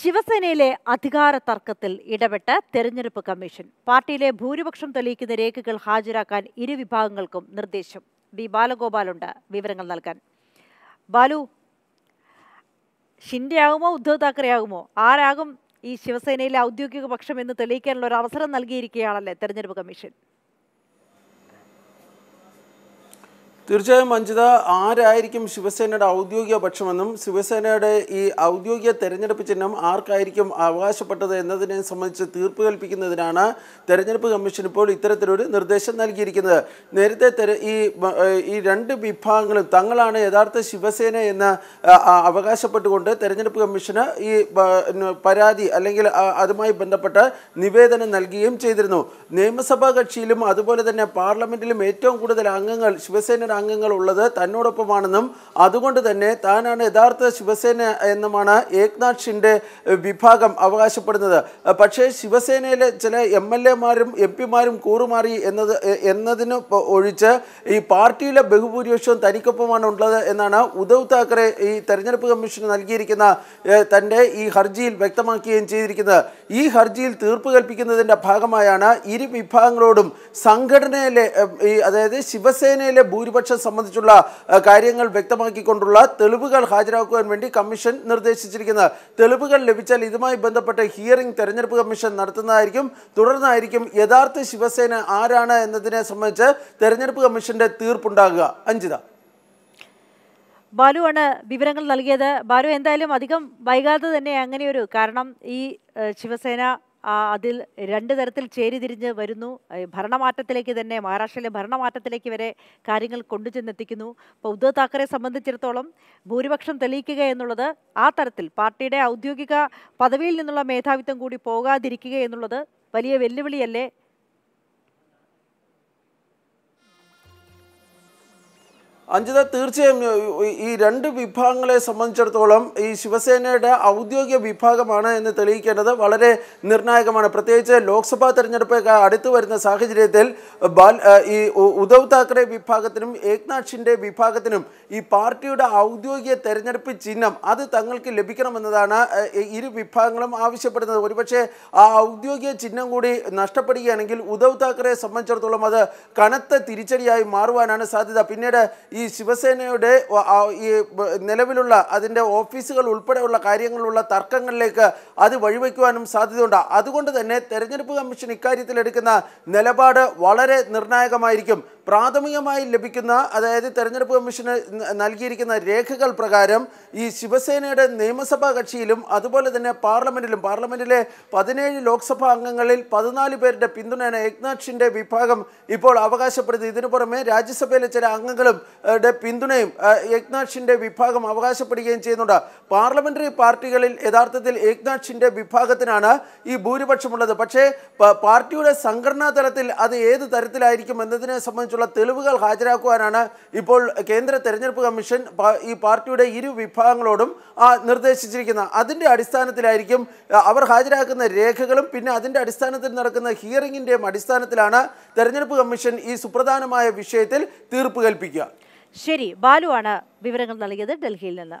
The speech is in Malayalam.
ശിവസേനയിലെ അധികാര തർക്കത്തിൽ ഇടപെട്ട് തെരഞ്ഞെടുപ്പ് കമ്മീഷൻ പാർട്ടിയിലെ ഭൂരിപക്ഷം തെളിയിക്കുന്ന രേഖകൾ ഹാജരാക്കാൻ ഇരു വിഭാഗങ്ങൾക്കും നിർദ്ദേശം ബി ബാലഗോപാലുണ്ട് വിവരങ്ങൾ നൽകാൻ ബാലു ഷിൻഡെ ആകുമോ ഉദ്ധവ് താക്കറെ ആകുമോ ആരാകും ഈ ശിവസേനയിലെ ഔദ്യോഗിക പക്ഷം എന്ന് തെളിയിക്കാനുള്ള ഒരു അവസരം നൽകിയിരിക്കുകയാണല്ലേ തെരഞ്ഞെടുപ്പ് കമ്മീഷൻ തീർച്ചയായും മഞ്ജിത ആരായിരിക്കും ശിവസേനയുടെ ഔദ്യോഗിക പക്ഷമെന്നും ശിവസേനയുടെ ഈ ഔദ്യോഗിക തെരഞ്ഞെടുപ്പ് ചിഹ്നം ആർക്കായിരിക്കും അവകാശപ്പെട്ടത് എന്നതിനെ സംബന്ധിച്ച് തീർപ്പ് കൽപ്പിക്കുന്നതിനാണ് തെരഞ്ഞെടുപ്പ് കമ്മീഷൻ ഇപ്പോൾ ഇത്തരത്തിലൊരു നിർദ്ദേശം നൽകിയിരിക്കുന്നത് നേരത്തെ ഈ ഈ രണ്ട് വിഭാഗങ്ങളും തങ്ങളാണ് യഥാർത്ഥ ശിവസേന എന്ന് അവകാശപ്പെട്ടുകൊണ്ട് തെരഞ്ഞെടുപ്പ് കമ്മീഷന് ഈ പരാതി അല്ലെങ്കിൽ അതുമായി ബന്ധപ്പെട്ട് നിവേദനം നൽകുകയും ചെയ്തിരുന്നു നിയമസഭാ കക്ഷിയിലും അതുപോലെ തന്നെ പാർലമെന്റിലും ഏറ്റവും കൂടുതൽ അംഗങ്ങൾ ശിവസേനയുടെ ഉള്ളത് തന്നോടൊപ്പമാണെന്നും അതുകൊണ്ട് തന്നെ താനാണ് യഥാർത്ഥ ശിവസേന എന്നുമാണ് ഏക്നാഥ് ഷിൻഡെ വിഭാഗം അവകാശപ്പെടുന്നത് പക്ഷേ ശിവസേനയിലെ ചില എം എൽ എമാരും എം പിമാരും കൂറുമാറി എന്നത് എന്നതിന് ഒഴിച്ച് ഈ പാർട്ടിയിലെ ബഹുഭൂരിപക്ഷവും തനിക്കൊപ്പമാണ് ഉള്ളത് എന്നാണ് ഉദ്ധവ് താക്കറെ ഈ തെരഞ്ഞെടുപ്പ് കമ്മീഷന് നൽകിയിരിക്കുന്ന തൻ്റെ ഈ ഹർജിയിൽ വ്യക്തമാക്കുകയും ചെയ്തിരിക്കുന്നത് ഈ ഹർജിയിൽ തീർപ്പ് കൽപ്പിക്കുന്നതിൻ്റെ ഭാഗമായാണ് ഇരു വിഭാഗങ്ങളോടും സംഘടനയിലെ അതായത് ശിവസേനയിലെ ഭൂരിപക്ഷം ന്യൂനപക്ഷം സംബന്ധിച്ചുള്ള കാര്യങ്ങൾ വ്യക്തമാക്കിക്കൊണ്ടുള്ള തെളിവുകൾ ഹാജരാക്കുവാൻ വേണ്ടി കമ്മീഷൻ നിർദ്ദേശിച്ചിരിക്കുന്നത് തെളിവുകൾ ലഭിച്ചാൽ ഇതുമായി ബന്ധപ്പെട്ട ഹിയറിംഗ് തെരഞ്ഞെടുപ്പ് കമ്മീഷൻ നടത്തുന്നതായിരിക്കും തുടർന്നായിരിക്കും യഥാർത്ഥ ശിവസേന ആരാണ് എന്നതിനെ സംബന്ധിച്ച് തെരഞ്ഞെടുപ്പ് കമ്മീഷന്റെ തീർപ്പുണ്ടാകുക അഞ്ജിത ബാലുവാണ് വിവരങ്ങൾ നൽകിയത് ബാലു എന്തായാലും അധികം വൈകാതെ തന്നെ അങ്ങനെയൊരു കാരണം ഈ ശിവസേന അതിൽ രണ്ട് തരത്തിൽ ചേരിതിരിഞ്ഞ് വരുന്നു ഭരണമാറ്റത്തിലേക്ക് തന്നെ മഹാരാഷ്ട്രയിലെ ഭരണമാറ്റത്തിലേക്ക് വരെ കാര്യങ്ങൾ കൊണ്ടുചെന്നെത്തിക്കുന്നു ഇപ്പോൾ ഉദ്ധവ് താക്കറെ സംബന്ധിച്ചിടത്തോളം ഭൂരിപക്ഷം തെളിയിക്കുക എന്നുള്ളത് ആ തരത്തിൽ പാർട്ടിയുടെ ഔദ്യോഗിക പദവിയിൽ നിന്നുള്ള മേധാവിത്വം കൂടി പോകാതിരിക്കുക എന്നുള്ളത് വലിയ വെല്ലുവിളിയല്ലേ അഞ്ജിത തീർച്ചയായും ഈ രണ്ട് വിഭാഗങ്ങളെ സംബന്ധിച്ചിടത്തോളം ഈ ശിവസേനയുടെ ഔദ്യോഗിക വിഭാഗമാണ് എന്ന് തെളിയിക്കേണ്ടത് വളരെ നിർണായകമാണ് പ്രത്യേകിച്ച് ലോക്സഭാ തെരഞ്ഞെടുപ്പ് അടുത്തു വരുന്ന സാഹചര്യത്തിൽ ബാൽ ഈ ഉദ്ധവ് താക്കറെ വിഭാഗത്തിനും ഏക്നാഥ് ഷിൻഡെ വിഭാഗത്തിനും ഈ പാർട്ടിയുടെ ഔദ്യോഗിക തെരഞ്ഞെടുപ്പ് ചിഹ്നം അത് തങ്ങൾക്ക് ലഭിക്കണമെന്നതാണ് ഇരു വിഭാഗങ്ങളും ആവശ്യപ്പെടുന്നത് ഒരുപക്ഷെ ആ ഔദ്യോഗിക ചിഹ്നം കൂടി നഷ്ടപ്പെടുകയാണെങ്കിൽ ഉദ്ധവ് താക്കറെ സംബന്ധിച്ചിടത്തോളം അത് കനത്ത തിരിച്ചടിയായി മാറുവാനാണ് സാധ്യത പിന്നീട് ഈ ഈ ശിവസേനയുടെ ഈ നിലവിലുള്ള അതിൻ്റെ ഓഫീസുകൾ ഉൾപ്പെടെയുള്ള കാര്യങ്ങളുള്ള തർക്കങ്ങളിലേക്ക് അത് വഴിവെക്കുവാനും സാധ്യതയുണ്ട് അതുകൊണ്ട് തന്നെ തെരഞ്ഞെടുപ്പ് കമ്മീഷൻ ഇക്കാര്യത്തിൽ എടുക്കുന്ന നിലപാട് വളരെ നിർണായകമായിരിക്കും പ്രാഥമികമായി ലഭിക്കുന്ന അതായത് തെരഞ്ഞെടുപ്പ് കമ്മീഷന് നൽകിയിരിക്കുന്ന രേഖകൾ പ്രകാരം ഈ ശിവസേനയുടെ നിയമസഭാ കക്ഷിയിലും അതുപോലെ തന്നെ പാർലമെൻറ്റിലും പാർലമെൻറ്റിലെ പതിനേഴ് ലോക്സഭാ അംഗങ്ങളിൽ പതിനാല് പേരുടെ പിന്തുണയാണ് ഏക്നാഥ് വിഭാഗം ഇപ്പോൾ അവകാശപ്പെടുന്നത് ഇതിനു പുറമെ രാജ്യസഭയിലെ ചില അംഗങ്ങളും പിന്തുണയും ഏക്നാഥ് വിഭാഗം അവകാശപ്പെടുകയും ചെയ്യുന്നുണ്ട് പാർലമെന്ററി പാർട്ടികളിൽ യഥാർത്ഥത്തിൽ ഏക്നാഥ് ഷിൻഡെ വിഭാഗത്തിനാണ് ഈ ഭൂരിപക്ഷമുള്ളത് പക്ഷേ പാർട്ടിയുടെ സംഘടനാ തലത്തിൽ അത് ഏത് തരത്തിലായിരിക്കും എന്നതിനെ സംബന്ധിച്ച് സംബന്ധിച്ചുള്ള തെളിവുകൾ ഹാജരാക്കുവാനാണ് ഇപ്പോൾ കേന്ദ്ര തെരഞ്ഞെടുപ്പ് കമ്മീഷൻ ഈ പാർട്ടിയുടെ ഇരു വിഭാഗങ്ങളോടും നിർദ്ദേശിച്ചിരിക്കുന്നത് അതിൻ്റെ അടിസ്ഥാനത്തിലായിരിക്കും അവർ ഹാജരാക്കുന്ന രേഖകളും പിന്നെ അതിൻ്റെ അടിസ്ഥാനത്തിൽ നടക്കുന്ന ഹിയറിംഗിൻ്റെയും അടിസ്ഥാനത്തിലാണ് തെരഞ്ഞെടുപ്പ് കമ്മീഷൻ ഈ സുപ്രധാനമായ വിഷയത്തിൽ തീർപ്പ് കൽപ്പിക്കുക ശരി ബാലുവാണ് വിവരങ്ങൾ നൽകിയത് ഡൽഹിയിൽ നിന്ന്